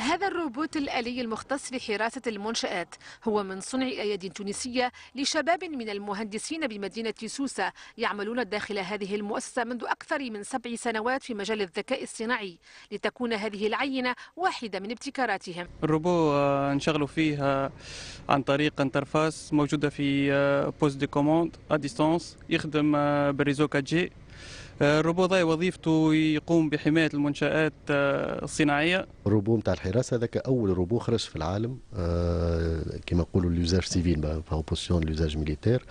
هذا الروبوت الآلي المختص لحراسة المنشآت هو من صنع أيادي تونسية لشباب من المهندسين بمدينة سوسة يعملون داخل هذه المؤسسة منذ أكثر من سبع سنوات في مجال الذكاء الصناعي لتكون هذه العينة واحدة من ابتكاراتهم الروبو آه، نشغل فيه آه، عن طريق انترفاس موجودة في بوست دي كوموند ا ديستانس يخدم آه، بالريزو 4 جي الروبو الربو وظيفته يقوم بحمايه المنشات آه، الصناعيه الروبو نتاع الحراسه هذاك اول روبو خرج في العالم آه، كما نقولوا ليوزاج سيفيل بوسيون ليوزاج ميليتير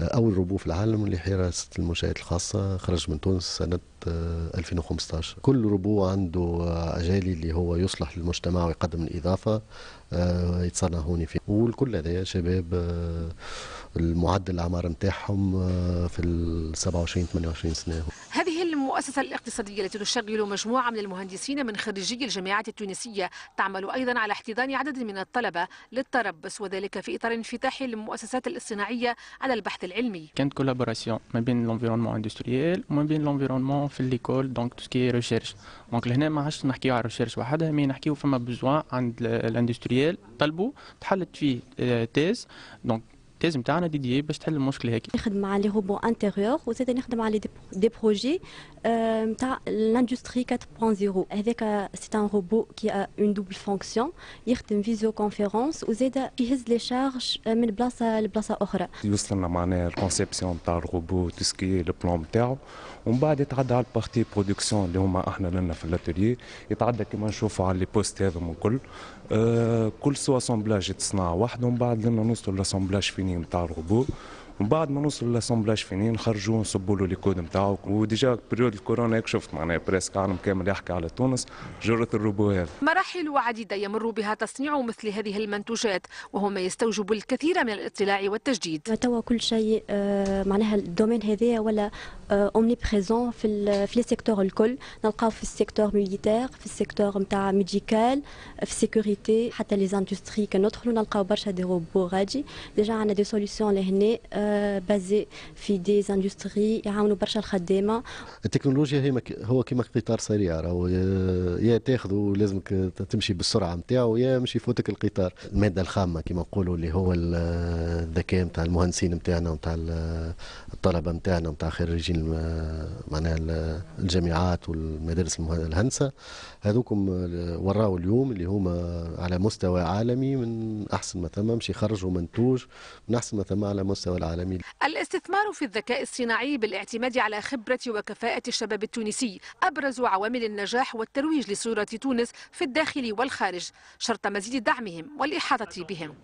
آه، اول روبو في العالم لحراسه المنشات الخاصه خرج من تونس سنه 2015 كل روبو عنده اجالي اللي هو يصلح للمجتمع ويقدم الاضافه يتصنع هوني فيه والكل هذا شباب المعدل الاعمار نتاعهم في ال 27 28 سنه المؤسسة الاقتصادية التي تشغل مجموعة من المهندسين من خريجي الجامعات التونسية تعمل أيضا على احتضان عدد من الطلبة للتربص وذلك في إطار انفتاح المؤسسات الاصطناعية على البحث العلمي كانت كولابوراسيون ما بين لونفيرونمون اندستريال وما بين لونفيرونمون في ليكول دونك تو سكي ريشيرش دونك لهنا ما عادش نحكيو على ريشيرش وحدها مي نحكيو فما بوزوان عند الاندستريال طلبوا تحلت فيه تيز دونك تازم نتاعنا دي دي باش تحل المشكله هيك نخدم مع لي روبو انتيريور وزاد نخدم على دي بروجي نتاع لاندستري 4.0 هذاك سي ان روبو كي اون دوبل فونكسيون يخدم فيزيو كونفيرونس وزاد يهز لي شارج من بلاصه لبلاصه اخرى يوصلنا معناها الكونسيبسيون نتاع الروبو تسكي لو بلان نتاعو ومن بعد يتعدى على البارتي برودكسيون اللي هما احنا لنا في الاتيلي يتعدى كيما نشوفوا على لي بوست هذوما الكل آه، كل سو اسامبلاج يتصنع واحد ومن بعد لنا نوصلوا لاسامبلاج في كاينين نتاع الغبو من بعد ما نوصلوا لاسومبلاج فيني نخرجوا نصبوا له الكود نتاعو وديجا بريود الكورونا هيك شفت معناها بريسك عالم كامل يحكي على تونس جرة الروبو هذا مراحل عديدة يمر بها تصنيع مثل هذه المنتوجات وهو ما يستوجب الكثير من الاطلاع والتجديد توا كل شيء آه، معناها الدومين هذايا ولا اومني آه، بريزون في في لي سيكتور الكل نلقاو في السيكتور ميليتير في السيكتور نتاع ميديكال في السيكوريتي حتى لي زاندستري كندخلوا نلقاو برشا دي روبو غادي ديجا عندنا دي سوليسيون لهنا آه، بازي في دي زاندستري يعاونوا برشا الخدامه التكنولوجيا هي مك... هو كيما قطار سريع راهو آه، يا تاخذه لازمك تمشي بالسرعه نتاعو يا مش يفوتك القطار الماده الخامه كيما نقولوا اللي هو الذكاء نتاع المهندسين نتاعنا نتاع الطلبه نتاعنا نتاع خريجين آه، معناها الجامعات والمدارس الهندسه هذوكم آه، وراو اليوم اللي هما على مستوى عالمي من احسن ما ثم مش يخرجوا منتوج من احسن ما ثم على مستوى العالم العالمي الاستثمار في الذكاء الصناعي بالاعتماد على خبرة وكفاءة الشباب التونسي أبرز عوامل النجاح والترويج لصورة تونس في الداخل والخارج شرط مزيد دعمهم والإحاطة بهم